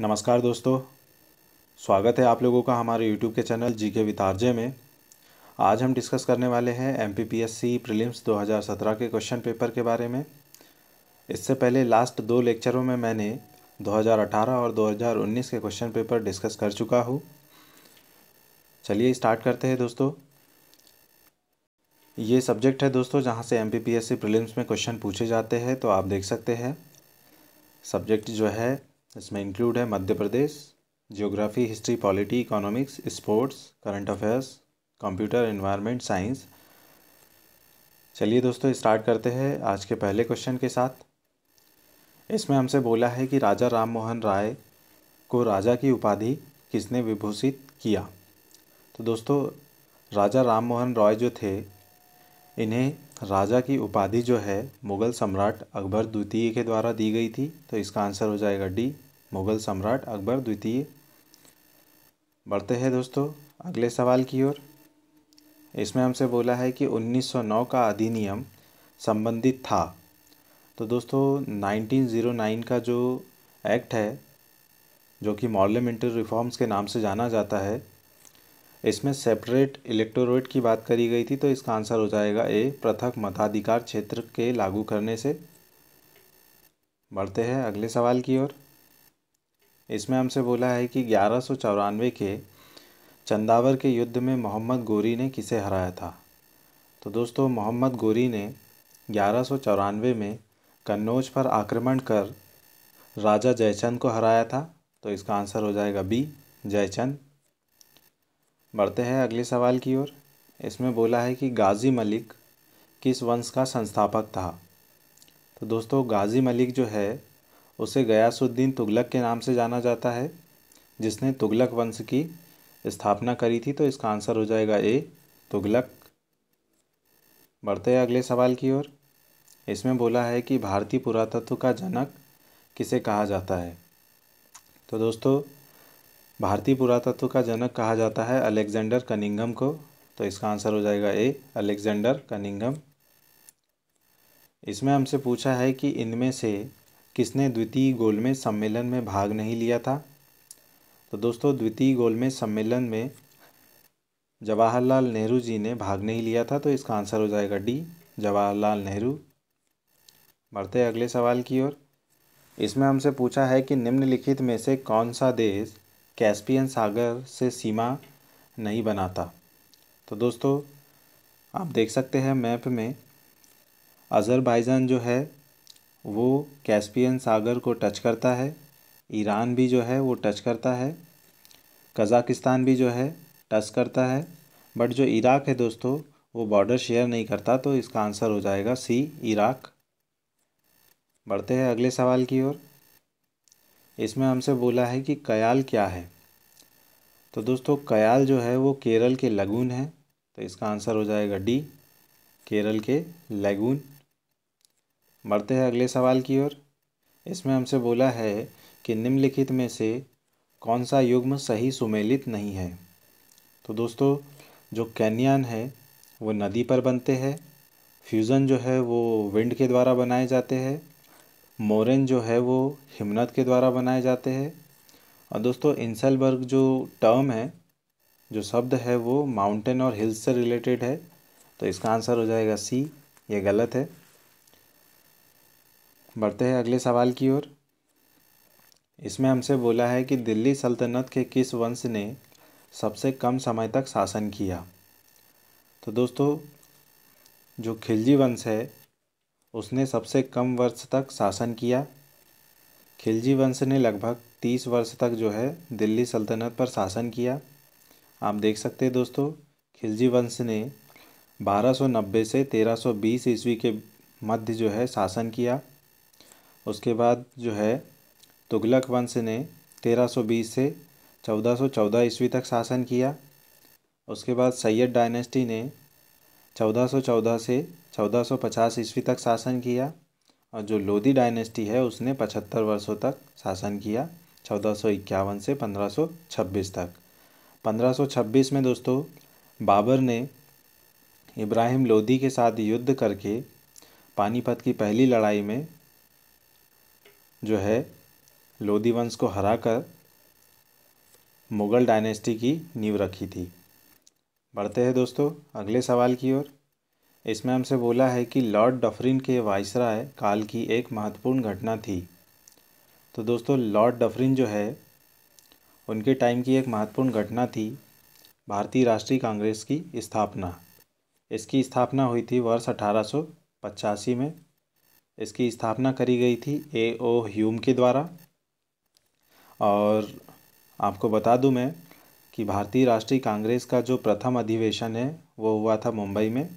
नमस्कार दोस्तों स्वागत है आप लोगों का हमारे यूट्यूब के चैनल जी के वितारजे में आज हम डिस्कस करने वाले हैं M P P S C prelims सत्रह के क्वेश्चन पेपर के बारे में इससे पहले लास्ट दो लेक्चरों में मैंने 2018 और 2019 के क्वेश्चन पेपर डिस्कस कर चुका हूँ चलिए स्टार्ट करते हैं दोस्तों ये सब्जेक्ट है दोस्तों जहाँ से M P P S C prelims में क्वेश्चन पूछे जाते हैं तो आप देख सकते हैं सब्जेक्ट जो है इसमें इंक्लूड है Madhya Pradesh geography history polity economics sports current affairs computer environment science चलिए दोस्तों स्टार्ट करते हैं आज के पहले क्वेश्चन के साथ इसमें हमसे बोला है कि राजा राम मोहन राय को राजा की उपाधि किसने विभूषित किया तो दोस्तों राजा राम मोहन रॉय जो थे इन्हें राजा की उपाधि जो है मुग़ल सम्राट अकबर द्वितीय के द्वारा दी गई थी तो इसका आंसर हो जाएगा डी मुग़ल सम्राट अकबर द्वितीय बढ़ते हैं दोस्तों अगले सवाल की ओर इसमें हमसे बोला है कि 1909 का अधिनियम संबंधित था तो दोस्तों 1909 का जो एक्ट है जो कि पार्लियामेंट्री रिफॉर्म्स के नाम से जाना जाता है इसमें सेपरेट इलेक्टोरेट की बात करी गई थी तो इसका आंसर हो जाएगा ए पृथक मताधिकार क्षेत्र के लागू करने से बढ़ते हैं अगले सवाल की ओर इसमें हमसे बोला है कि ग्यारह के चंदावर के युद्ध में मोहम्मद गोरी ने किसे हराया था तो दोस्तों मोहम्मद गोरी ने ग्यारह में कन्नौज पर आक्रमण कर राजा जयचंद को हराया था तो इसका आंसर हो जाएगा बी जयचंद बढ़ते हैं अगले सवाल की ओर इसमें बोला है कि गाजी मलिक किस वंश का संस्थापक था तो दोस्तों गाजी मलिक जो है उसे गयासुद्दीन तुगलक के नाम से जाना जाता है जिसने तुगलक वंश की स्थापना करी थी तो इसका आंसर हो जाएगा ए तुगलक बढ़ते हैं अगले सवाल की ओर इसमें बोला है कि भारतीय पुरातत्व का जनक किसे कहा जाता है तो दोस्तों भारतीय पुरातत्व का जनक कहा जाता है अलेक्जेंडर कनिंगम को तो इसका आंसर हो जाएगा ए अलेक्जेंडर कनिंगम इसमें हमसे पूछा है कि इनमें से किसने द्वितीय गोलमेज सम्मेलन में भाग नहीं लिया था तो दोस्तों द्वितीय गोलमेज सम्मेलन में जवाहरलाल नेहरू जी ने भाग नहीं लिया था तो इसका आंसर हो जाएगा डी जवाहरलाल नेहरू बढ़ते अगले सवाल की ओर इसमें हमसे पूछा है कि निम्नलिखित में से कौन सा देश कैस्पियन सागर से सीमा नहीं बनाता तो दोस्तों आप देख सकते हैं मैप में अज़रबैजान जो है वो कैस्पियन सागर को टच करता है ईरान भी जो है वो टच करता है कज़ाकिस्तान भी जो है टच करता है बट जो इराक़ है दोस्तों वो बॉर्डर शेयर नहीं करता तो इसका आंसर हो जाएगा सी इराक़ बढ़ते हैं अगले सवाल की ओर इसमें हमसे बोला है कि कयाल क्या है तो दोस्तों कयाल जो है वो केरल के लगून है तो इसका आंसर हो जाएगा डी केरल के लगून बढ़ते हैं अगले सवाल की ओर इसमें हमसे बोला है कि निम्नलिखित में से कौन सा युग्म सही सुमेलित नहीं है तो दोस्तों जो कैनियन है वो नदी पर बनते हैं फ्यूज़न जो है वो विंड के द्वारा बनाए जाते हैं मोरेन जो है वो हिमनत के द्वारा बनाए जाते हैं और दोस्तों इंसलबर्ग जो टर्म है जो शब्द है वो माउंटेन और हिल्स से रिलेटेड है तो इसका आंसर हो जाएगा सी ये गलत है बढ़ते हैं अगले सवाल की ओर इसमें हमसे बोला है कि दिल्ली सल्तनत के किस वंश ने सबसे कम समय तक शासन किया तो दोस्तों जो खिलजी वंश है उसने सबसे कम वर्ष तक शासन किया खिलजी वंश ने लगभग तीस वर्ष तक जो है दिल्ली सल्तनत पर शासन किया आप देख सकते हैं दोस्तों खिलजी वंश ने 1290 से 1320 ईस्वी के मध्य जो है शासन किया उसके बाद जो है तुगलक वंश ने 1320 से 1414 ईस्वी तक शासन किया उसके बाद सैयद डायनेस्टी ने 1414 से 1450 ईस्वी तक शासन किया और जो लोधी डायनेस्टी है उसने 75 वर्षों तक शासन किया चौदह से 1526 तक 1526 में दोस्तों बाबर ने इब्राहिम लोधी के साथ युद्ध करके पानीपत की पहली लड़ाई में जो है लोधी वंश को हराकर मुग़ल डायनेस्टी की नींव रखी थी बढ़ते हैं दोस्तों अगले सवाल की ओर इसमें हमसे बोला है कि लॉर्ड डफरिन के वायसराय काल की एक महत्वपूर्ण घटना थी तो दोस्तों लॉर्ड डफरिन जो है उनके टाइम की एक महत्वपूर्ण घटना थी भारतीय राष्ट्रीय कांग्रेस की स्थापना इसकी स्थापना हुई थी वर्ष अठारह में इसकी स्थापना करी गई थी ए ओ ह्यूम के द्वारा और आपको बता दूं मैं कि भारतीय राष्ट्रीय कांग्रेस का जो प्रथम अधिवेशन है वो हुआ था मुंबई में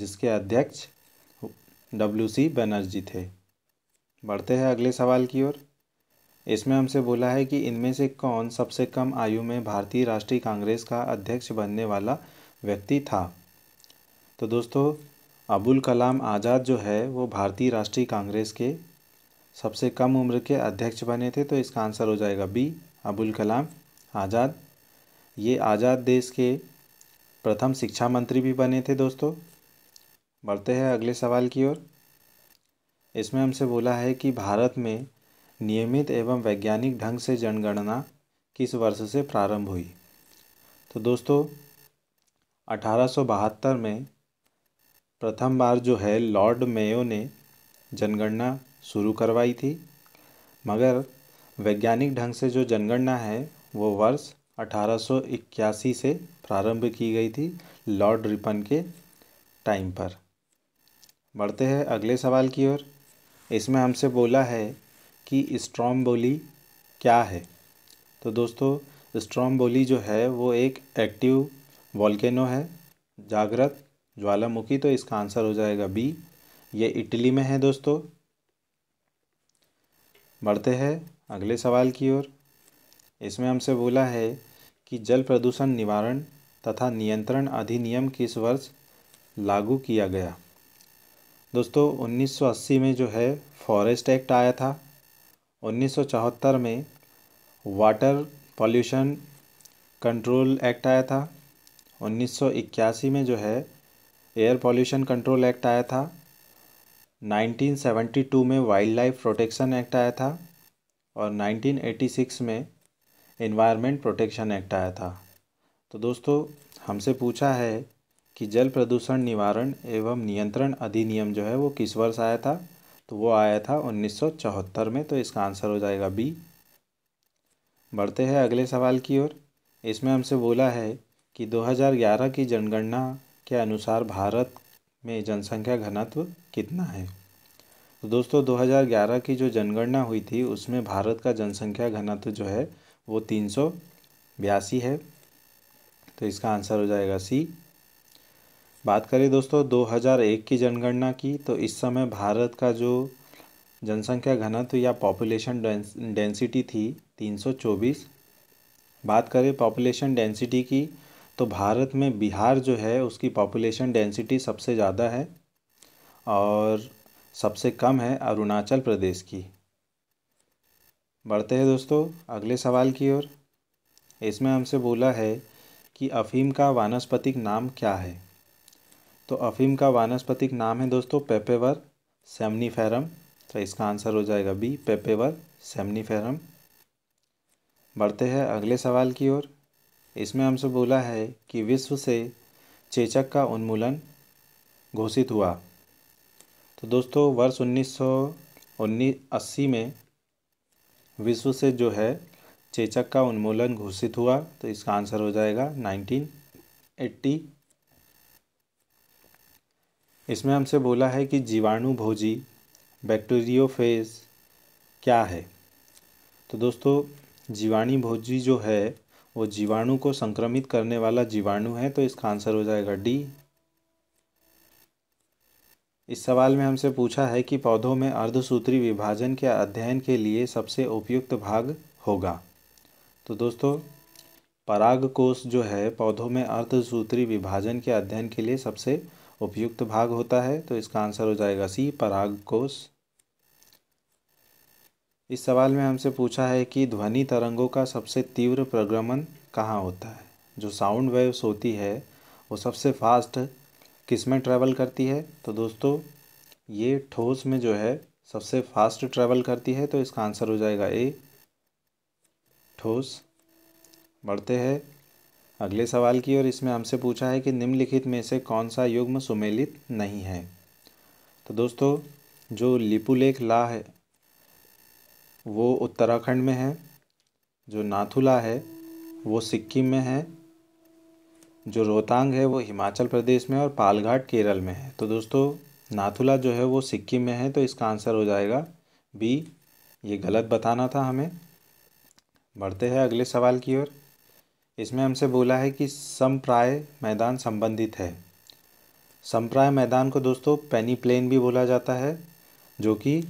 जिसके अध्यक्ष डब्ल्यू सी बनर्जी थे बढ़ते हैं अगले सवाल की ओर इसमें हमसे बोला है कि इनमें से कौन सबसे कम आयु में भारतीय राष्ट्रीय कांग्रेस का अध्यक्ष बनने वाला व्यक्ति था तो दोस्तों अबुल कलाम आज़ाद जो है वो भारतीय राष्ट्रीय कांग्रेस के सबसे कम उम्र के अध्यक्ष बने थे तो इसका आंसर हो जाएगा बी अबुल कलाम आज़ाद ये आज़ाद देश के प्रथम शिक्षा मंत्री भी बने थे दोस्तों बढ़ते हैं अगले सवाल की ओर इसमें हमसे बोला है कि भारत में नियमित एवं वैज्ञानिक ढंग से जनगणना किस वर्ष से प्रारंभ हुई तो दोस्तों अठारह में प्रथम बार जो है लॉर्ड मेयो ने जनगणना शुरू करवाई थी मगर वैज्ञानिक ढंग से जो जनगणना है वो वर्ष 1881 से प्रारंभ की गई थी लॉर्ड रिपन के टाइम पर बढ़ते हैं अगले सवाल की ओर इसमें हमसे बोला है कि स्ट्रॉम बोली क्या है तो दोस्तों स्ट्रॉम बोली जो है वो एक एक्टिव वॉल्केनो है जागृत ज्वालामुखी तो इसका आंसर हो जाएगा बी ये इटली में है दोस्तों बढ़ते हैं अगले सवाल की ओर इसमें हमसे बोला है कि जल प्रदूषण निवारण तथा नियंत्रण अधिनियम किस वर्ष लागू किया गया दोस्तों 1980 में जो है फॉरेस्ट एक्ट आया था 1974 में वाटर पॉल्यूशन कंट्रोल एक्ट आया था 1981 में जो है एयर पॉल्यूशन कंट्रोल एक्ट आया था 1972 में वाइल्ड लाइफ प्रोटेक्शन एक्ट आया था और 1986 में इन्वायरमेंट प्रोटेक्शन एक्ट आया था तो दोस्तों हमसे पूछा है कि जल प्रदूषण निवारण एवं नियंत्रण अधिनियम जो है वो किस वर्ष आया था तो वो आया था 1974 में तो इसका आंसर हो जाएगा बी बढ़ते हैं अगले सवाल की ओर इसमें हमसे बोला है कि 2011 की जनगणना के अनुसार भारत में जनसंख्या घनत्व कितना है तो दोस्तों 2011 की जो जनगणना हुई थी उसमें भारत का जनसंख्या घनत्व जो है वो तीन सौ बयासी है तो इसका आंसर हो जाएगा सी बात करें दोस्तों 2001 की जनगणना की तो इस समय भारत का जो जनसंख्या घनत्व या पॉपुलेशन डेंसिटी थी 324 बात करें पॉपुलेशन डेंसिटी की तो भारत में बिहार जो है उसकी पॉपुलेशन डेंसिटी सबसे ज़्यादा है और सबसे कम है अरुणाचल प्रदेश की बढ़ते हैं दोस्तों अगले सवाल की ओर इसमें हमसे बोला है कि अफ़ीम का वानस्पतिक नाम क्या है तो अफ़ीम का वानस्पतिक नाम है दोस्तों पेपेवर सेमनीफेरम तो इसका आंसर हो जाएगा बी पेपेवर सेमनीफेरम बढ़ते हैं अगले सवाल की ओर इसमें हमसे बोला है कि विश्व से चेचक का उन्मूलन घोषित हुआ तो दोस्तों वर्ष उन्नीस अस्सी में विश्व से जो है चेचक का उन्मूलन घोषित हुआ तो इसका आंसर हो जाएगा 1980 इसमें हमसे बोला है कि जीवाणु भोजी बैक्टीरियोफेज क्या है तो दोस्तों जीवाणी भोजी जो है वो जीवाणु को संक्रमित करने वाला जीवाणु है तो इसका आंसर हो जाएगा डी इस सवाल में हमसे पूछा है कि पौधों में अर्धसूत्री विभाजन के अध्ययन के लिए सबसे उपयुक्त भाग होगा तो दोस्तों पराग कोष जो है पौधों में अर्धसूत्री विभाजन के अध्ययन के लिए सबसे उपयुक्त भाग होता है तो इसका आंसर हो जाएगा सी पराग कोष इस सवाल में हमसे पूछा है कि ध्वनि तरंगों का सबसे तीव्र प्रगमन कहाँ होता है जो साउंड वेव्स होती है वो सबसे फास्ट किस में ट्रैवल करती है तो दोस्तों ये ठोस में जो है सबसे फास्ट ट्रैवल करती है तो इसका आंसर हो जाएगा ए ठोस बढ़ते हैं अगले सवाल की और इसमें हमसे पूछा है कि निम्नलिखित में से कौन सा युग्म सुमेलित नहीं है तो दोस्तों जो लिपुलेख ला है वो उत्तराखंड में है जो नाथुला है वो सिक्किम में है जो रोहतांग है वो हिमाचल प्रदेश में और पालघाट केरल में है तो दोस्तों नाथुला जो है वो सिक्किम में है तो इसका आंसर हो जाएगा बी ये गलत बताना था हमें बढ़ते हैं अगले सवाल की ओर इसमें हमसे बोला है कि संप्राय मैदान संबंधित है संप्राय मैदान को दोस्तों पेनी प्लेन भी बोला जाता है जो कि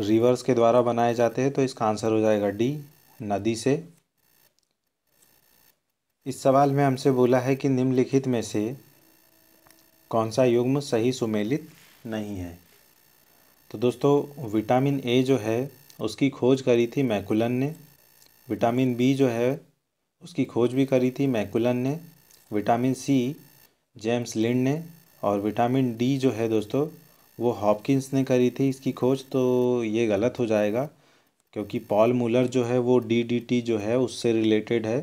रिवर्स के द्वारा बनाए जाते हैं तो इसका आंसर हो जाएगा डी नदी से इस सवाल में हमसे बोला है कि निम्नलिखित में से कौन सा युग्म सही सुमेलित नहीं है तो दोस्तों विटामिन ए जो है उसकी खोज करी थी मैकुलन ने विटामिन बी जो है उसकी खोज भी करी थी मैकुलन ने विटामिन सी जेम्स लिंड ने और विटामिन डी जो है दोस्तों वो हॉपकिंस ने करी थी इसकी खोज तो ये गलत हो जाएगा क्योंकि पॉल मूलर जो है वो डीडीटी जो है उससे रिलेटेड है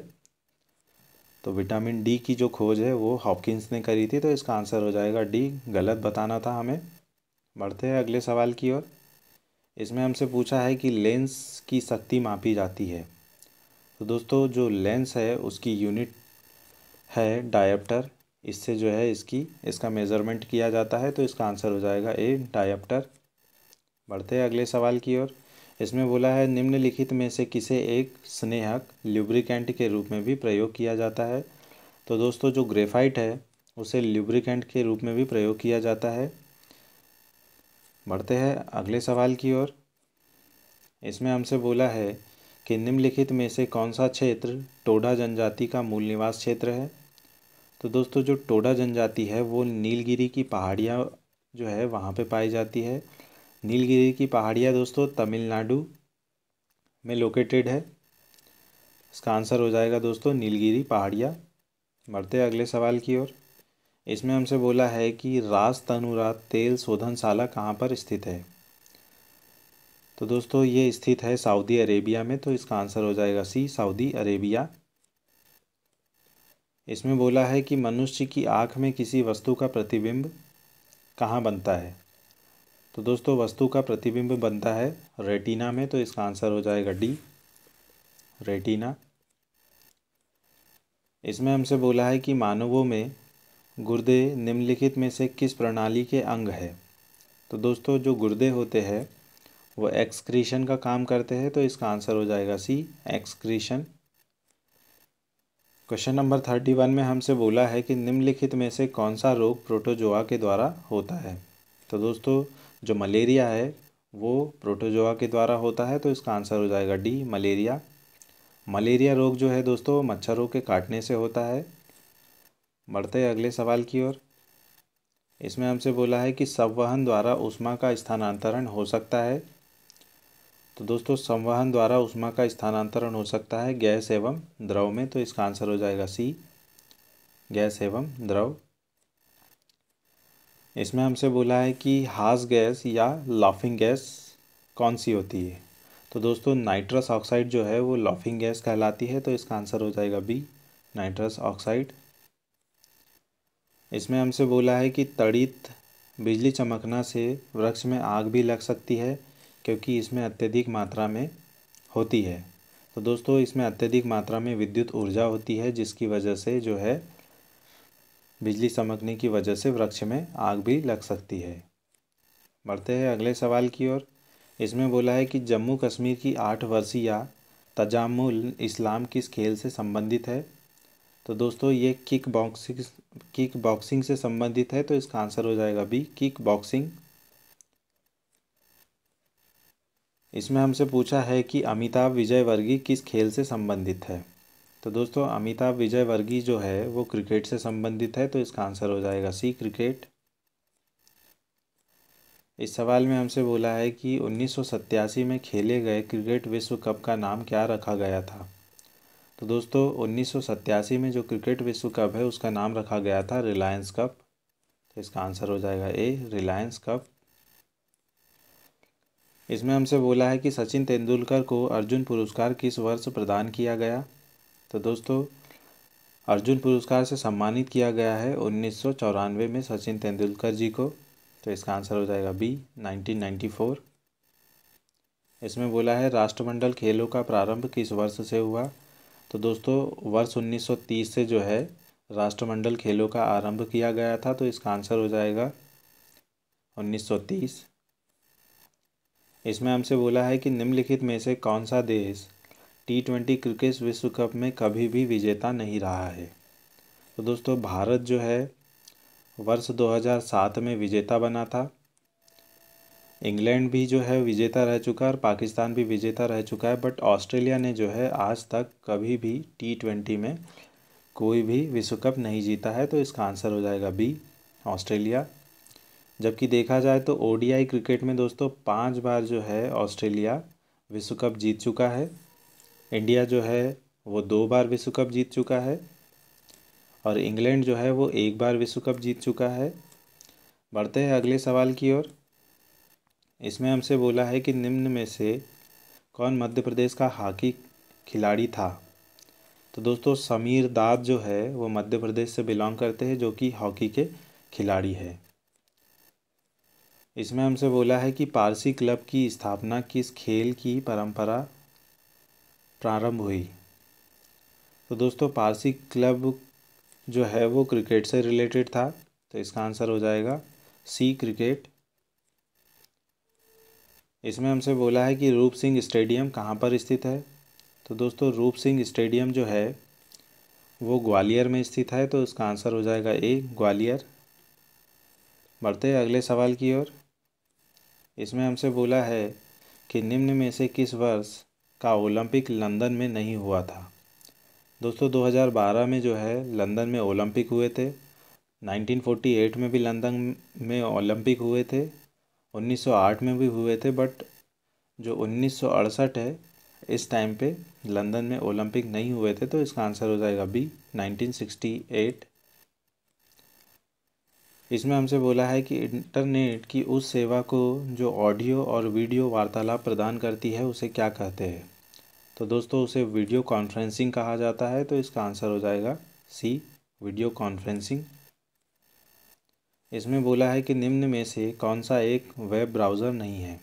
तो विटामिन डी की जो खोज है वो हॉपकिंस ने करी थी तो इसका आंसर हो जाएगा डी गलत बताना था हमें बढ़ते हैं अगले सवाल की ओर इसमें हमसे पूछा है कि लेंस की शक्ति मापी जाती है तो दोस्तों जो लेंस है उसकी यूनिट है डायप्टर इससे जो है इसकी इसका मेज़रमेंट किया जाता है तो इसका आंसर हो जाएगा ए डायप्टर बढ़ते हैं अगले सवाल की ओर इसमें बोला है निम्नलिखित में से किसे एक स्नेहक ल्यूब्रिकेंट के रूप में भी प्रयोग किया जाता है तो दोस्तों जो ग्रेफाइट है उसे ल्यूब्रिकेंट के रूप में भी प्रयोग किया जाता है बढ़ते हैं अगले सवाल की ओर इसमें हमसे बोला है कि निम्नलिखित में से कौन सा क्षेत्र टोडा जनजाति का मूल निवास क्षेत्र है तो दोस्तों जो टोडा जनजाति है वो नीलगिरी की पहाड़ियाँ जो है वहाँ पे पाई जाती है नीलगिरी की पहाड़ियाँ दोस्तों तमिलनाडु में लोकेटेड है इसका आंसर हो जाएगा दोस्तों नीलगिरी पहाड़ियाँ बढ़ते अगले सवाल की ओर इसमें हमसे बोला है कि रास तनुरा तेल शोधनशाला कहाँ पर स्थित है तो दोस्तों ये स्थित है सऊदी अरेबिया में तो इसका आंसर हो जाएगा सी सऊदी अरेबिया इसमें बोला है कि मनुष्य की आँख में किसी वस्तु का प्रतिबिंब कहाँ बनता है तो दोस्तों वस्तु का प्रतिबिंब बनता है रेटिना में तो इसका आंसर हो जाएगा डी रेटिना इसमें हमसे बोला है कि मानवों में गुर्दे निम्नलिखित में से किस प्रणाली के अंग है तो दोस्तों जो गुर्दे होते हैं वो एक्सक्रीशन का काम करते हैं तो इसका आंसर हो जाएगा C excretion question number thirty one में हमसे बोला है कि निम्नलिखित में से कौन सा रोग प्रोटोजोआ के द्वारा होता है तो दोस्तों जो मलेरिया है वो प्रोटोजोआ के द्वारा होता है तो इसका आंसर हो जाएगा डी मलेरिया मलेरिया रोग जो है दोस्तों मच्छरों के काटने से होता है बढ़ते अगले सवाल की ओर इसमें हमसे बोला है कि संवहन द्वारा उष्मा का स्थानांतरण हो सकता है तो दोस्तों संवहन द्वारा उष्मा का स्थानांतरण हो सकता है गैस एवं द्रव में तो इसका आंसर हो जाएगा सी गैस एवं द्रव इसमें हमसे बोला है कि हास गैस या लॉफिंग गैस कौन सी होती है तो दोस्तों नाइट्रस ऑक्साइड जो है वो लॉफिंग गैस कहलाती है तो इसका आंसर हो जाएगा बी नाइट्रस ऑक्साइड इसमें हमसे बोला है कि तड़ित बिजली चमकना से वृक्ष में आग भी लग सकती है क्योंकि इसमें अत्यधिक मात्रा में होती है तो दोस्तों इसमें अत्यधिक मात्रा में विद्युत ऊर्जा होती है जिसकी वजह से जो है बिजली चमकने की वजह से वृक्ष में आग भी लग सकती है बढ़ते हैं अगले सवाल की ओर इसमें बोला है कि जम्मू कश्मीर की आठ वर्षीय तजामुल इस्लाम किस खेल से संबंधित है तो दोस्तों ये किक बॉक्सिंग किक बॉक्सिंग से संबंधित है तो इसका आंसर हो जाएगा बी किक बॉक्सिंग इसमें हमसे पूछा है कि अमिताभ विजय वर्गी किस खेल से संबंधित है तो दोस्तों अमिताभ विजय वर्गी जो है वो क्रिकेट से संबंधित है तो इसका आंसर हो जाएगा सी क्रिकेट इस सवाल में हमसे बोला है कि उन्नीस में खेले गए क्रिकेट विश्व कप का नाम क्या रखा गया था तो दोस्तों उन्नीस में जो क्रिकेट विश्व कप है उसका नाम रखा गया था रिलायंस कप तो इसका आंसर हो जाएगा ए रिलायंस कप इसमें हमसे बोला है कि सचिन तेंदुलकर को अर्जुन पुरस्कार किस वर्ष प्रदान किया गया तो दोस्तों अर्जुन पुरस्कार से सम्मानित किया गया है उन्नीस में सचिन तेंदुलकर जी को तो इसका आंसर हो जाएगा बी 1994 इसमें बोला है राष्ट्रमंडल खेलों का प्रारंभ किस वर्ष से हुआ तो दोस्तों वर्ष 1930 से जो है राष्ट्रमंडल खेलों का आरंभ किया गया था तो इसका आंसर हो जाएगा उन्नीस इसमें हमसे बोला है कि निम्नलिखित में से कौन सा देश टी ट्वेंटी क्रिकेट विश्व कप में कभी भी विजेता नहीं रहा है तो दोस्तों भारत जो है वर्ष 2007 में विजेता बना था इंग्लैंड भी जो है विजेता रह चुका है और पाकिस्तान भी विजेता रह चुका है बट ऑस्ट्रेलिया ने जो है आज तक कभी भी टी ट्वेंटी में कोई भी विश्व कप नहीं जीता है तो इसका आंसर हो जाएगा बी ऑस्ट्रेलिया जबकि देखा जाए तो ओडीआई क्रिकेट में दोस्तों पांच बार जो है ऑस्ट्रेलिया विश्व कप जीत चुका है इंडिया जो है वो दो बार विश्व कप जीत चुका है और इंग्लैंड जो है वो एक बार विश्व कप जीत चुका है बढ़ते हैं अगले सवाल की ओर इसमें हमसे बोला है कि निम्न में से कौन मध्य प्रदेश का हॉकी खिलाड़ी था तो दोस्तों समीर दाद जो है वो मध्य प्रदेश से बिलोंग करते हैं जो कि हॉकी के खिलाड़ी है इसमें हमसे बोला है कि पारसी क्लब की स्थापना किस खेल की परंपरा प्रारंभ हुई तो दोस्तों पारसी क्लब जो है वो क्रिकेट से रिलेटेड था तो इसका आंसर हो जाएगा सी क्रिकेट इसमें हमसे बोला है कि रूप सिंह स्टेडियम कहाँ पर स्थित है तो दोस्तों रूप सिंह स्टेडियम जो है वो ग्वालियर में स्थित है तो इसका आंसर हो जाएगा ए ग्वालियर बढ़ते हैं अगले सवाल की ओर इसमें हमसे बोला है कि निम्न में से किस वर्ष का ओलंपिक लंदन में नहीं हुआ था दोस्तों 2012 में जो है लंदन में ओलंपिक हुए थे 1948 में भी लंदन में ओलंपिक हुए थे 1908 में भी हुए थे बट जो उन्नीस है इस टाइम पे लंदन में ओलंपिक नहीं हुए थे तो इसका आंसर हो जाएगा बी 1968 इसमें हमसे बोला है कि इंटरनेट की उस सेवा को जो ऑडियो और वीडियो वार्तालाप प्रदान करती है उसे क्या कहते हैं तो दोस्तों उसे वीडियो कॉन्फ्रेंसिंग कहा जाता है तो इसका आंसर हो जाएगा सी वीडियो कॉन्फ्रेंसिंग इसमें बोला है कि निम्न में से कौन सा एक वेब ब्राउज़र नहीं है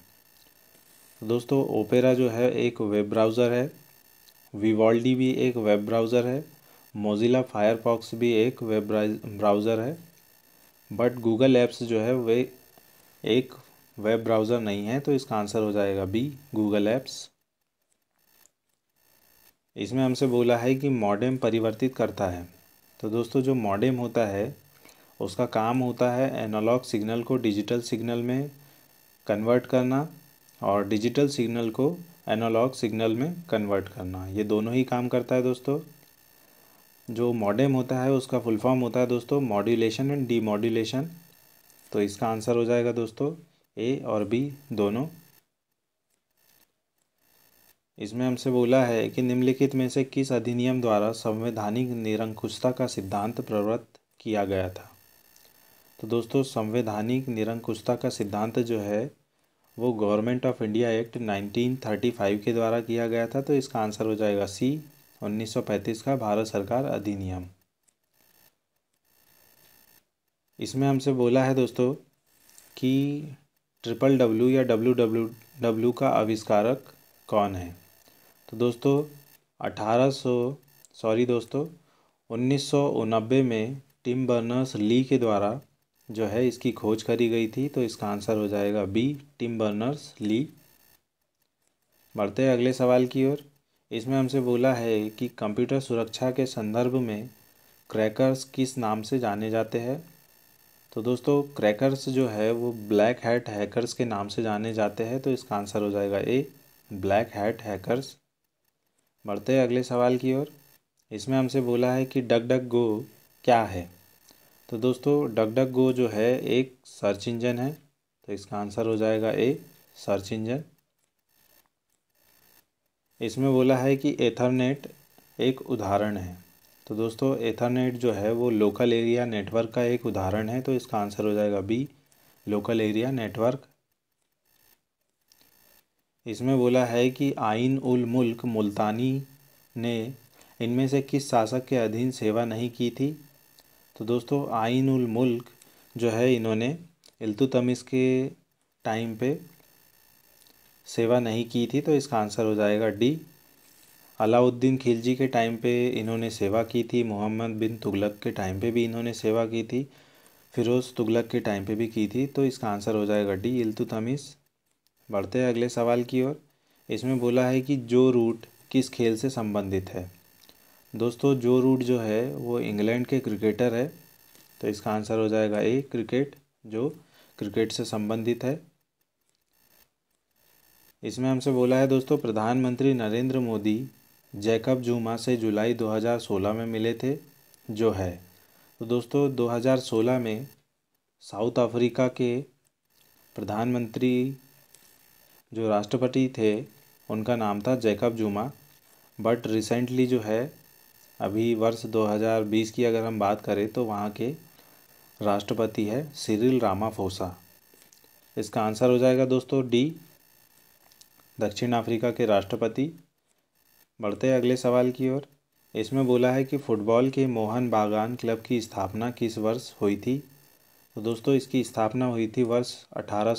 तो दोस्तों ओपेरा जो है एक वेब ब्राउज़र है विवॉल्डी भी एक वेब ब्राउज़र है मोजिला फायरफॉक्स भी एक वेब ब्राउज़र है बट गूगल ऐप्स जो है वे एक वेब ब्राउज़र नहीं है तो इसका आंसर हो जाएगा बी गूगल ऐप्स इसमें हमसे बोला है कि मॉडेम परिवर्तित करता है तो दोस्तों जो मॉडेम होता है उसका काम होता है एनालॉग सिग्नल को डिजिटल सिग्नल में कन्वर्ट करना और डिजिटल सिग्नल को एनालॉग सिग्नल में कन्वर्ट करना ये दोनों ही काम करता है दोस्तों जो मॉडेम होता है उसका फुल फॉर्म होता है दोस्तों मॉड्यूलेशन एंड डीमॉड्यूलेशन तो इसका आंसर हो जाएगा दोस्तों ए और बी दोनों इसमें हमसे बोला है कि निम्नलिखित में से किस अधिनियम द्वारा संवैधानिक निरंकुशता का सिद्धांत प्रवृत्त किया गया था तो दोस्तों संवैधानिक निरंकुशता का सिद्धांत जो है वो गवर्नमेंट ऑफ इंडिया एक्ट 1935 के द्वारा किया गया था तो इसका आंसर हो जाएगा सी 1935 का भारत सरकार अधिनियम इसमें हमसे बोला है दोस्तों कि ट्रिपल डब्ल्यू या डब्ल्यू डब्ल्यू डब्ल्यू का आविष्कारक कौन है तो दोस्तों 1800 सॉरी दोस्तों उन्नीस में टिम बर्नर्स ली के द्वारा जो है इसकी खोज करी गई थी तो इसका आंसर हो जाएगा बी टिम बर्नर्स ली बढ़ते हैं अगले सवाल की ओर इसमें हमसे बोला है कि कंप्यूटर सुरक्षा के संदर्भ में क्रैकर्स किस नाम से जाने जाते हैं तो दोस्तों क्रैकर्स जो है वो ब्लैक हैट हैकर्स के नाम से जाने जाते हैं तो इसका आंसर हो जाएगा ए ब्लैक हैट हैकर्स बढ़ते हैं अगले सवाल की ओर इसमें हमसे बोला है कि डग डग गो क्या है तो दोस्तों डग डग गो जो है एक सर्च इंजन है तो इसका आंसर हो जाएगा ए सर्च इंजन इसमें बोला है कि एथरनेट एक उदाहरण है तो दोस्तों एथरनेट जो है वो लोकल एरिया नेटवर्क का एक उदाहरण है तो इसका आंसर हो जाएगा बी लोकल एरिया नेटवर्क इसमें बोला है कि आइन उल मुल्क मुल्तानी ने इनमें से किस शासक के अधीन सेवा नहीं की थी तो दोस्तों आइन उल मुल्क जो है इन्होंने इल्तुतमिश के टाइम पे सेवा नहीं की थी तो इसका आंसर हो जाएगा डी अलाउद्दीन खिलजी के टाइम पे इन्होंने सेवा की थी मोहम्मद बिन तुगलक के टाइम पे भी इन्होंने सेवा की थी फिरोज़ तुगलक के टाइम पे भी की थी तो इसका आंसर हो जाएगा डी इल्तुतमिस बढ़ते हैं अगले सवाल की ओर इसमें बोला है कि जो रूट किस खेल से संबंधित है दोस्तों जो रूट जो है वो इंग्लैंड के क्रिकेटर है तो इसका आंसर हो जाएगा ए क्रिकेट जो क्रिकेट से संबंधित है इसमें हमसे बोला है दोस्तों प्रधानमंत्री नरेंद्र मोदी जैकब जुमा से जुलाई 2016 में मिले थे जो है तो दोस्तों 2016 में साउथ अफ्रीका के प्रधानमंत्री जो राष्ट्रपति थे उनका नाम था जैकब जुमा बट रिसेंटली जो है अभी वर्ष 2020 की अगर हम बात करें तो वहाँ के राष्ट्रपति है सिरिल रामाफोसा इसका आंसर हो जाएगा दोस्तों डी दक्षिण अफ्रीका के राष्ट्रपति बढ़ते अगले सवाल की ओर इसमें बोला है कि फ़ुटबॉल के मोहन बागान क्लब की स्थापना किस वर्ष हुई थी तो दोस्तों इसकी स्थापना हुई थी वर्ष अठारह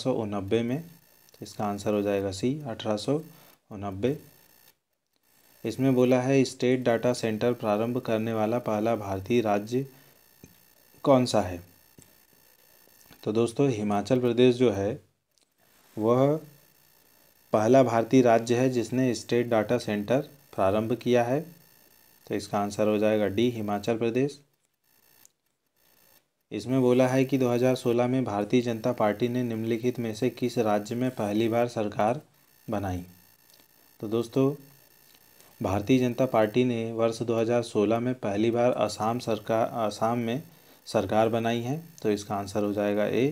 में इसका आंसर हो जाएगा सी अठारह इसमें बोला है स्टेट डाटा सेंटर प्रारंभ करने वाला पहला भारतीय राज्य कौन सा है तो दोस्तों हिमाचल प्रदेश जो है वह पहला भारतीय राज्य है जिसने स्टेट डाटा सेंटर प्रारंभ किया है तो इसका आंसर हो जाएगा डी हिमाचल प्रदेश इसमें बोला है कि 2016 में भारतीय जनता पार्टी ने निम्नलिखित में से किस राज्य में पहली बार सरकार बनाई तो दोस्तों भारतीय जनता पार्टी ने वर्ष 2016 में पहली बार असम सरकार असम में सरकार बनाई है तो इसका आंसर हो जाएगा ए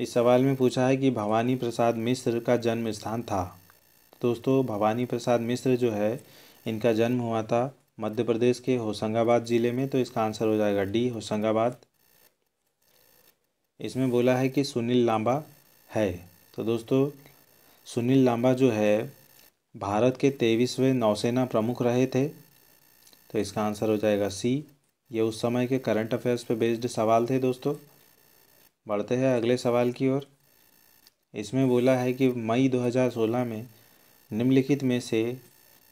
इस सवाल में पूछा है कि भवानी प्रसाद मिश्र का जन्म स्थान था दोस्तों भवानी प्रसाद मिश्र जो है इनका जन्म हुआ था मध्य प्रदेश के होशंगाबाद ज़िले में तो इसका आंसर हो जाएगा डी होशंगाबाद इसमें बोला है कि सुनील लांबा है तो दोस्तों सुनील लांबा जो है भारत के तेईसवें नौसेना प्रमुख रहे थे तो इसका आंसर हो जाएगा सी ये उस समय के करंट अफेयर्स पे बेस्ड सवाल थे दोस्तों बढ़ते हैं अगले सवाल की ओर इसमें बोला है कि मई 2016 में निम्नलिखित में से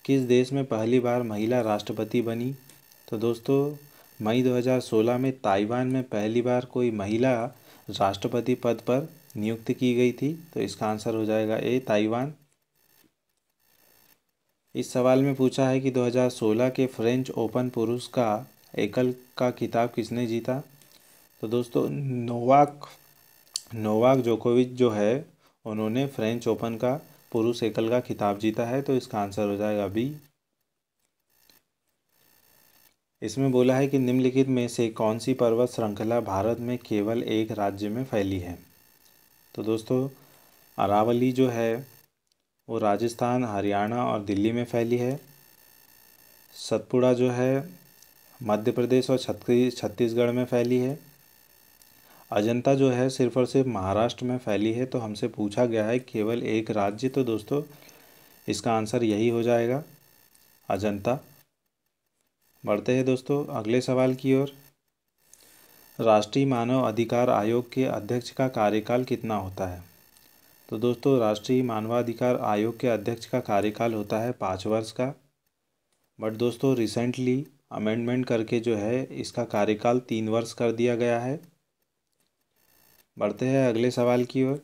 किस देश में पहली बार महिला राष्ट्रपति बनी तो दोस्तों मई 2016 में ताइवान में पहली बार कोई महिला राष्ट्रपति पद पर नियुक्त की गई थी तो इसका आंसर हो जाएगा ए ताइवान इस सवाल में पूछा है कि 2016 के फ्रेंच ओपन पुरुष का एकल का किताब किसने जीता तो दोस्तों नोवाक नोवाक जोकोविच जो है उन्होंने फ्रेंच ओपन का पुरुष एकल का खिताब जीता है तो इसका आंसर हो जाएगा बी इसमें बोला है कि निम्नलिखित में से कौन सी पर्वत श्रृंखला भारत में केवल एक राज्य में फैली है तो दोस्तों अरावली जो है वो राजस्थान हरियाणा और दिल्ली में फैली है सतपुड़ा जो है मध्य प्रदेश और छत्तीसगढ़ में फैली है अजंता जो है सिर्फ और सिर्फ महाराष्ट्र में फैली है तो हमसे पूछा गया है केवल एक राज्य तो दोस्तों इसका आंसर यही हो जाएगा अजंता बढ़ते हैं दोस्तों अगले सवाल की ओर राष्ट्रीय मानव अधिकार आयोग के अध्यक्ष का कार्यकाल कितना होता है तो दोस्तों राष्ट्रीय मानवाधिकार आयोग के अध्यक्ष का कार्यकाल होता है पाँच वर्ष का बट दोस्तों रिसेंटली अमेंडमेंट करके जो है इसका कार्यकाल तीन वर्ष कर दिया गया है बढ़ते हैं अगले सवाल की ओर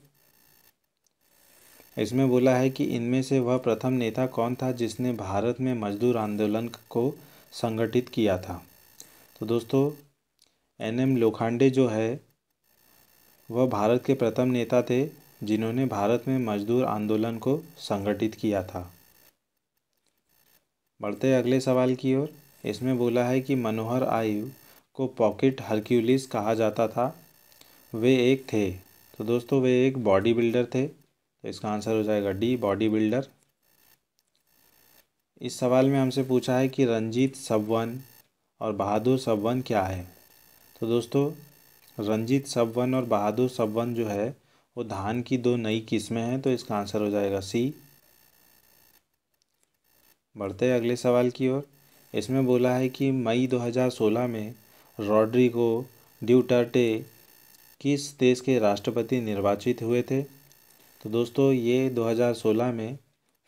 इसमें बोला है कि इनमें से वह प्रथम नेता कौन था जिसने भारत में मजदूर आंदोलन को संगठित किया था तो दोस्तों एन एम लोखांडे जो है वह भारत के प्रथम नेता थे जिन्होंने भारत में मजदूर आंदोलन को संगठित किया था बढ़ते अगले सवाल की ओर इसमें बोला है कि मनोहर आयु को पॉकेट हरक्यूलिस कहा जाता था वे एक थे तो दोस्तों वे एक बॉडी बिल्डर थे तो इसका आंसर हो जाएगा डी बॉडी बिल्डर इस सवाल में हमसे पूछा है कि रंजीत सबवन और बहादुर सबवन क्या है तो दोस्तों रंजीत सबवन और बहादुर सबवन जो है वो धान की दो नई किस्में हैं तो इसका आंसर हो जाएगा सी बढ़ते हैं अगले सवाल की ओर इसमें बोला है कि मई 2016 में रॉड्रिगो ड्यूटर्टे किस देश के राष्ट्रपति निर्वाचित हुए थे तो दोस्तों ये 2016 में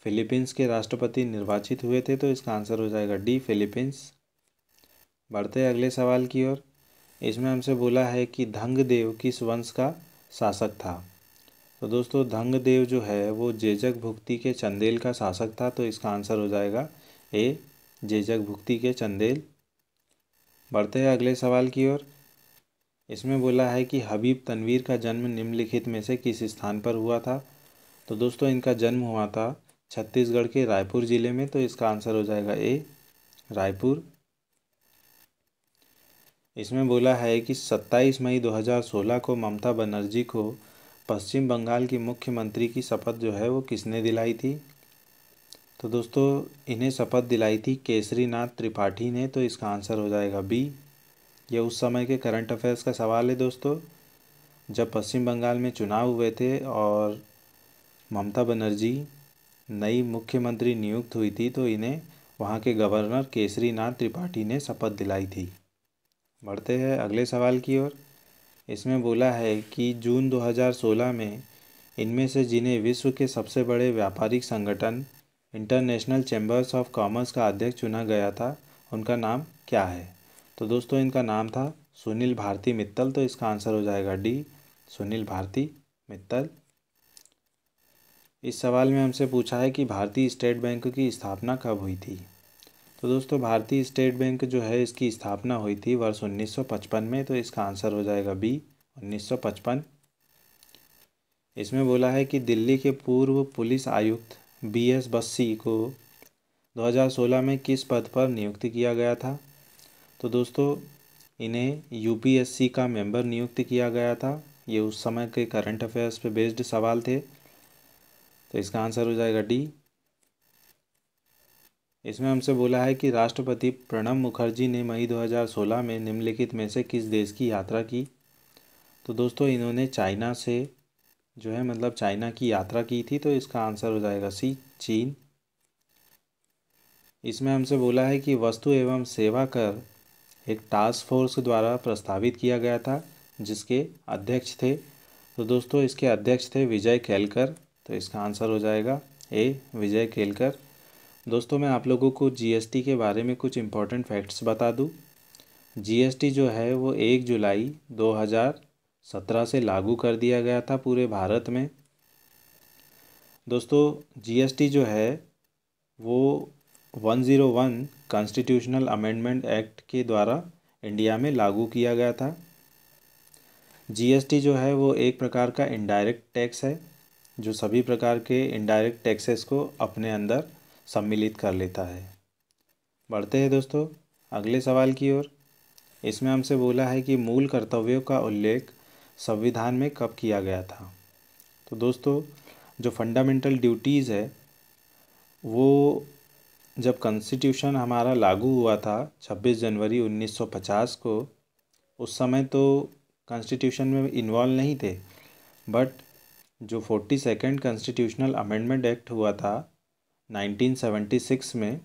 फिलीपींस के राष्ट्रपति निर्वाचित हुए थे तो इसका आंसर हो जाएगा डी फिलीपींस बढ़ते हैं अगले सवाल की ओर इसमें हमसे बोला है कि धंगदेव किस वंश का शासक था तो दोस्तों धंगदेव जो है वो जेजक भुक्ति के चंदेल का शासक था तो इसका आंसर हो जाएगा ए जेजक भुक्ति के चंदेल बढ़ते हैं अगले सवाल की ओर इसमें बोला है कि हबीब तनवीर का जन्म निम्नलिखित में से किस स्थान पर हुआ था तो दोस्तों इनका जन्म हुआ था छत्तीसगढ़ के रायपुर ज़िले में तो इसका आंसर हो जाएगा ए रायपुर इसमें बोला है कि 27 मई 2016 को ममता बनर्जी को पश्चिम बंगाल की मुख्यमंत्री की शपथ जो है वो किसने दिलाई थी तो दोस्तों इन्हें शपथ दिलाई थी केसरीनाथ त्रिपाठी ने तो इसका आंसर हो जाएगा बी यह उस समय के करंट अफेयर्स का सवाल है दोस्तों जब पश्चिम बंगाल में चुनाव हुए थे और ममता बनर्जी नई मुख्यमंत्री नियुक्त हुई थी तो इन्हें वहाँ के गवर्नर केसरी नाथ त्रिपाठी ने शपथ दिलाई थी बढ़ते हैं अगले सवाल की ओर इसमें बोला है कि जून 2016 में इनमें से जिन्हें विश्व के सबसे बड़े व्यापारिक संगठन इंटरनेशनल चैम्बर्स ऑफ कॉमर्स का अध्यक्ष चुना गया था उनका नाम क्या है तो दोस्तों इनका नाम था सुनील भारती मित्तल तो इसका आंसर हो जाएगा डी सुनील भारती मित्तल इस सवाल में हमसे पूछा है कि भारतीय स्टेट बैंक की स्थापना कब हुई थी तो दोस्तों भारतीय स्टेट बैंक जो है इसकी स्थापना हुई थी वर्ष 1955 में तो इसका आंसर हो जाएगा बी 1955 इसमें बोला है कि दिल्ली के पूर्व पुलिस आयुक्त बी एस बस्सी को 2016 में किस पद पर नियुक्त किया गया था तो दोस्तों इन्हें यूपीएससी का मेंबर नियुक्त किया गया था ये उस समय के करंट अफेयर्स पे बेस्ड सवाल थे तो इसका आंसर हो जाएगा डी इसमें हमसे बोला है कि राष्ट्रपति प्रणब मुखर्जी ने मई 2016 में निम्नलिखित में से किस देश की यात्रा की तो दोस्तों इन्होंने चाइना से जो है मतलब चाइना की यात्रा की थी तो इसका आंसर हो जाएगा सी चीन इसमें हमसे बोला है कि वस्तु एवं सेवा कर एक टास्क फोर्स द्वारा प्रस्तावित किया गया था जिसके अध्यक्ष थे तो दोस्तों इसके अध्यक्ष थे विजय केलकर तो इसका आंसर हो जाएगा ए विजय केलकर दोस्तों मैं आप लोगों को जीएसटी के बारे में कुछ इम्पोर्टेंट फैक्ट्स बता दूं जीएसटी जो है वो एक जुलाई 2017 से लागू कर दिया गया था पूरे भारत में दोस्तों जीएसटी जो है वो 101 कॉन्स्टिट्यूशनल अमेंडमेंट एक्ट के द्वारा इंडिया में लागू किया गया था जीएसटी जो है वो एक प्रकार का इनडायरेक्ट टैक्स है जो सभी प्रकार के इनडायरेक्ट टैक्सेस को अपने अंदर सम्मिलित कर लेता है बढ़ते हैं दोस्तों अगले सवाल की ओर इसमें हमसे बोला है कि मूल कर्तव्यों का उल्लेख संविधान में कब किया गया था तो दोस्तों जो फंडामेंटल ड्यूटीज़ है वो जब कंस्टिट्यूशन हमारा लागू हुआ था 26 जनवरी 1950 को उस समय तो कॉन्स्टिट्यूशन में इन्वॉल्व नहीं थे बट जो forty second constitutional amendment act हुआ था 1976 में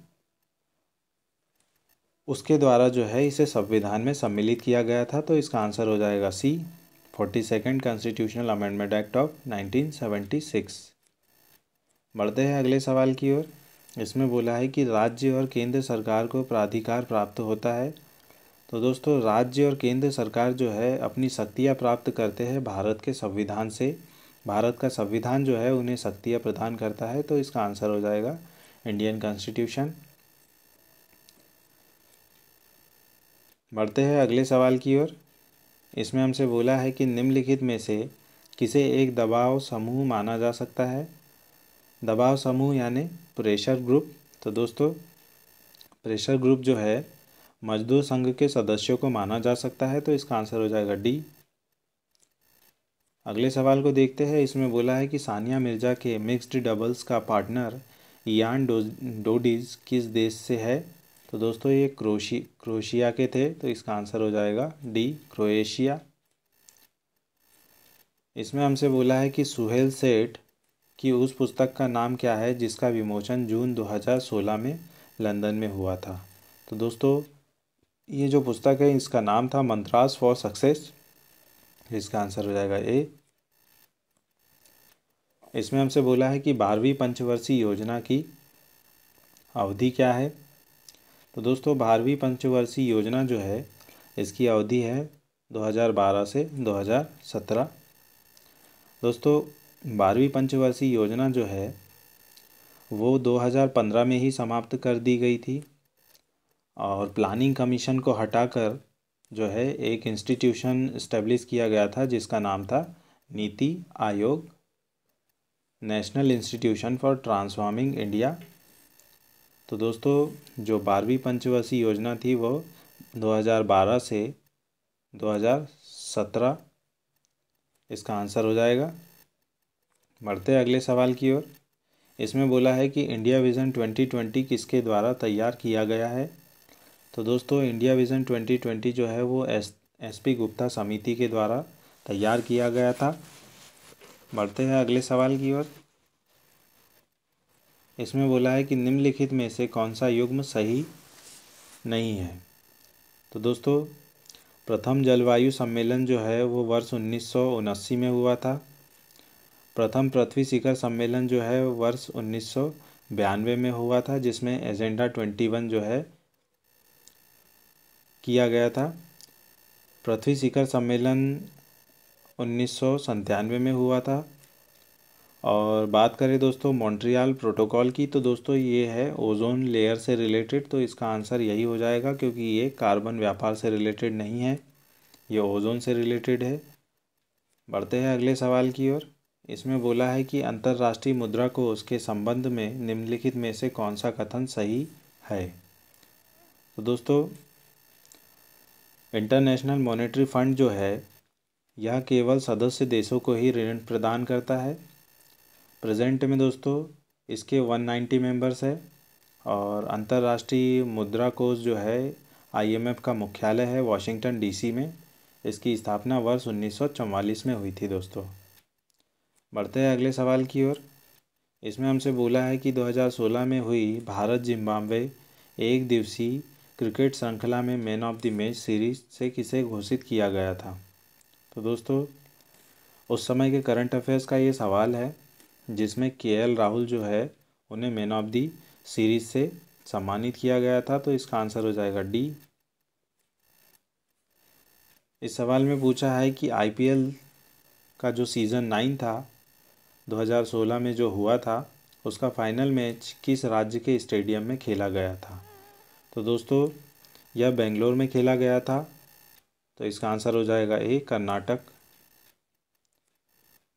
उसके द्वारा जो है इसे संविधान में सम्मिलित किया गया था तो इसका आंसर हो जाएगा C forty second constitutional amendment act of 1976 बढ़ते हैं अगले सवाल की ओर इसमें बोला है कि राज्य और केंद्र सरकार को प्राधिकार प्राप्त होता है तो दोस्तों राज्य और केंद्र सरकार जो है अपनी शक्तियाँ प्राप्त करते हैं भारत के संविधान से भारत का संविधान जो है उन्हें शक्तियाँ प्रदान करता है तो इसका आंसर हो जाएगा इंडियन कॉन्स्टिट्यूशन बढ़ते हैं अगले सवाल की ओर इसमें हमसे बोला है कि निम्नलिखित में से किसे एक दबाव समूह माना जा सकता है दबाव समूह यानी प्रेशर ग्रुप तो दोस्तों प्रेशर ग्रुप जो है मजदूर संघ के सदस्यों को माना जा सकता है तो इसका आंसर हो जाएगा डी अगले सवाल को देखते हैं इसमें बोला है कि सानिया मिर्जा के मिक्स्ड डबल्स का पार्टनर यान डो डोडीज किस देश से है तो दोस्तों ये क्रोशी क्रोशिया के थे तो इसका आंसर हो जाएगा डी क्रोएशिया इसमें हमसे बोला है कि सुहेल सेठ कि उस पुस्तक का नाम क्या है जिसका विमोचन जून 2016 में लंदन में हुआ था तो दोस्तों ये जो पुस्तक है इसका नाम था मंत्रास फॉर सक्सेस इसका आंसर हो जाएगा ए इसमें हमसे बोला है कि बारहवीं पंचवर्षीय योजना की अवधि क्या है तो दोस्तों बारहवीं पंचवर्षीय योजना जो है इसकी अवधि है 2012 से 2017 दोस्तों बारहवीं पंचवर्षीय योजना जो है वो 2015 में ही समाप्त कर दी गई थी और प्लानिंग कमीशन को हटाकर जो है एक इंस्टीट्यूशन इस्टेब्लिश किया गया था जिसका नाम था NITI Aayog national institution for transforming India तो दोस्तों जो बारहवीं पंचवर्षीय योजना थी वो 2012 से 2017 इसका आंसर हो जाएगा बढ़ते अगले सवाल की ओर इसमें बोला है कि इंडिया विज़न 2020 किसके द्वारा तैयार किया गया है तो दोस्तों इंडिया विज़न 2020 जो है वो एस एस पी गुप्ता समिति के द्वारा तैयार किया गया था बढ़ते हैं अगले सवाल की ओर इसमें बोला है कि निम्नलिखित में से कौन सा युग्म सही नहीं है तो दोस्तों प्रथम जलवायु सम्मेलन जो है वो वर्ष उन्नीस में हुआ था प्रथम पृथ्वी शिखर सम्मेलन जो है वर्ष उन्नीस में हुआ था जिसमें एजेंडा ट्वेंटी वन जो है किया गया था पृथ्वी शिखर सम्मेलन उन्नीस में हुआ था और बात करें दोस्तों मॉन्ट्रियल प्रोटोकॉल की तो दोस्तों ये है ओजोन लेयर से रिलेटेड तो इसका आंसर यही हो जाएगा क्योंकि ये कार्बन व्यापार से रिलेटेड नहीं है ये ओजोन से रिलेटेड है बढ़ते हैं अगले सवाल की ओर इसमें बोला है कि अंतर्राष्ट्रीय मुद्रा को उसके संबंध में निम्नलिखित में से कौन सा कथन सही है तो दोस्तों इंटरनेशनल मॉनेटरी फंड जो है यह केवल सदस्य देशों को ही ऋण प्रदान करता है प्रेजेंट में दोस्तों इसके 190 मेम्बर्स है और अंतर्राष्ट्रीय मुद्रा कोष जो है आईएमएफ का मुख्यालय है वाशिंगटन डीसी में इसकी स्थापना वर्ष 1944 में हुई थी दोस्तों बढ़ते हैं अगले सवाल की ओर इसमें हमसे बोला है कि 2016 में हुई भारत जिम्बाब्वे एक दिवसीय क्रिकेट श्रृंखला में man of the match series से किसे घोषित किया गया था तो दोस्तों उस समय के करंट अफेयर्स का ये सवाल है जिसमें के राहुल जो है उन्हें मैन ऑफ दी सीरीज से सम्मानित किया गया था तो इसका आंसर हो जाएगा डी इस सवाल में पूछा है कि आईपीएल का जो सीज़न नाइन था 2016 में जो हुआ था उसका फाइनल मैच किस राज्य के स्टेडियम में खेला गया था तो दोस्तों यह बेंगलोर में खेला गया था तो इसका आंसर हो जाएगा ए कर्नाटक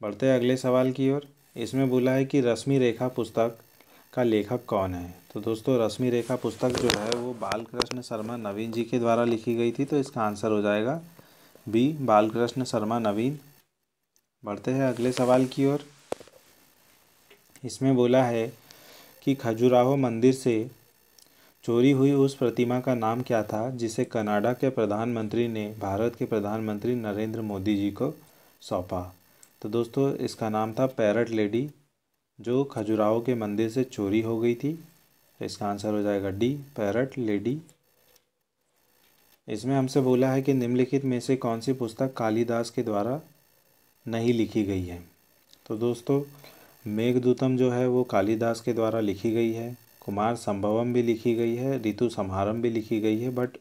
बढ़ते हैं अगले सवाल की ओर इसमें बोला है कि रश्मि रेखा पुस्तक का लेखक कौन है तो दोस्तों रश्मि रेखा पुस्तक जो है वो बालकृष्ण शर्मा नवीन जी के द्वारा लिखी गई थी तो इसका आंसर हो जाएगा बी बालकृष्ण शर्मा नवीन बढ़ते हैं अगले सवाल की ओर इसमें बोला है कि खजुराहो मंदिर से चोरी हुई उस प्रतिमा का नाम क्या था जिसे कनाडा के प्रधानमंत्री ने भारत के प्रधानमंत्री नरेंद्र मोदी जी को सौंपा तो दोस्तों इसका नाम था पैरट लेडी जो खजुराहो के मंदिर से चोरी हो गई थी इसका आंसर हो जाएगा डी पैरट लेडी इसमें हमसे बोला है कि निम्नलिखित में से कौन सी पुस्तक कालिदास के द्वारा नहीं लिखी गई है तो दोस्तों मेघदूतम जो है वो कालिदास के द्वारा लिखी गई है कुमार संभवम भी लिखी गई है ऋतु समारम भी लिखी गई है बट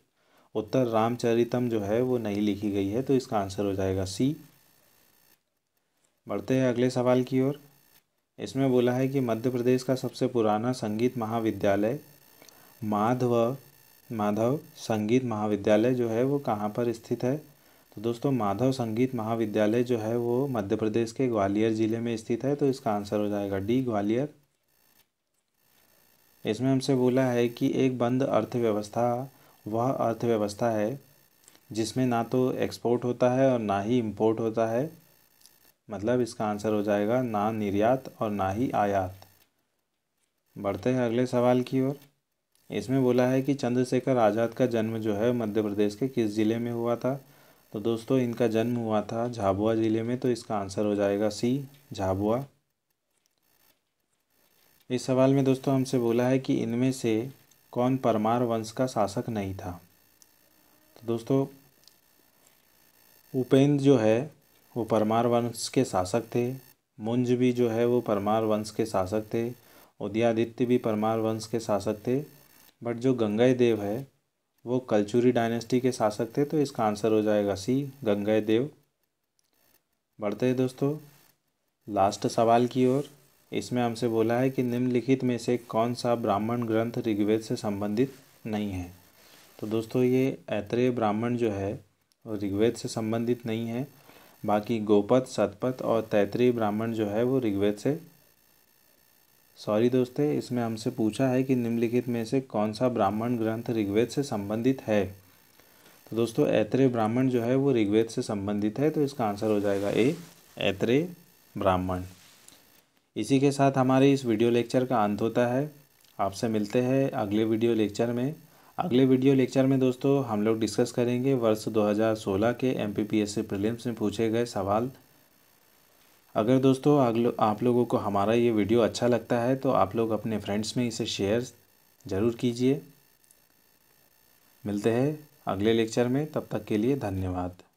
उत्तर रामचरितम जो है वो नहीं लिखी गई है तो इसका आंसर हो जाएगा सी बढ़ते हैं अगले सवाल की ओर इसमें बोला है कि मध्य प्रदेश का सबसे पुराना संगीत महाविद्यालय माधव माधव संगीत महाविद्यालय जो है वो कहाँ पर स्थित है तो दोस्तों माधव संगीत महाविद्यालय जो है वो मध्य प्रदेश के ग्वालियर ज़िले में स्थित है तो इसका आंसर हो जाएगा डी ग्वालियर इसमें हमसे बोला है कि एक बंद अर्थव्यवस्था वह अर्थव्यवस्था है जिसमें ना तो एक्सपोर्ट होता है और ना ही इम्पोर्ट होता है मतलब इसका आंसर हो जाएगा ना निर्यात और ना ही आयात बढ़ते हैं अगले सवाल की ओर इसमें बोला है कि चंद्रशेखर आज़ाद का जन्म जो है मध्य प्रदेश के किस ज़िले में हुआ था तो दोस्तों इनका जन्म हुआ था झाबुआ ज़िले में तो इसका आंसर हो जाएगा सी झाबुआ इस सवाल में दोस्तों हमसे बोला है कि इनमें से कौन परमार वंश का शासक नहीं था तो दोस्तों उपेंद्र जो है वो परमार वंश के शासक थे मुंज भी जो है वो परमार वंश के शासक थे उदयादित्य भी परमार वंश के शासक थे बट जो गंगाई देव है वो कलचूरी डायनेस्टी के शासक थे तो इसका आंसर हो जाएगा सी गंगा देव बढ़ते हैं दोस्तों लास्ट सवाल की ओर इसमें हमसे बोला है कि निम्नलिखित में से कौन सा ब्राह्मण ग्रंथ ऋग्वेद से संबंधित नहीं है तो दोस्तों ये ऐतरेय ब्राह्मण जो है वो ऋग्वेद से संबंधित नहीं है बाकी गोपत सतपथ और तैतरीय ब्राह्मण जो है वो ऋग्वेद से सॉरी दोस्तों इसमें हमसे पूछा है कि निम्नलिखित में से कौन सा ब्राह्मण ग्रंथ ऋग्वेद से संबंधित है तो दोस्तों ऐतरे ब्राह्मण जो है वो ऋग्वेद से संबंधित है तो इसका आंसर हो जाएगा ए ऐतरे ब्राह्मण इसी के साथ हमारे इस वीडियो लेक्चर का अंत होता है आपसे मिलते हैं अगले वीडियो लेक्चर में अगले वीडियो लेक्चर में दोस्तों हम लोग डिस्कस करेंगे वर्ष 2016 के एम पी प्रीलिम्स में पूछे गए सवाल अगर दोस्तों लो, आप लोगों को हमारा ये वीडियो अच्छा लगता है तो आप लोग अपने फ्रेंड्स में इसे शेयर ज़रूर कीजिए मिलते हैं अगले लेक्चर में तब तक के लिए धन्यवाद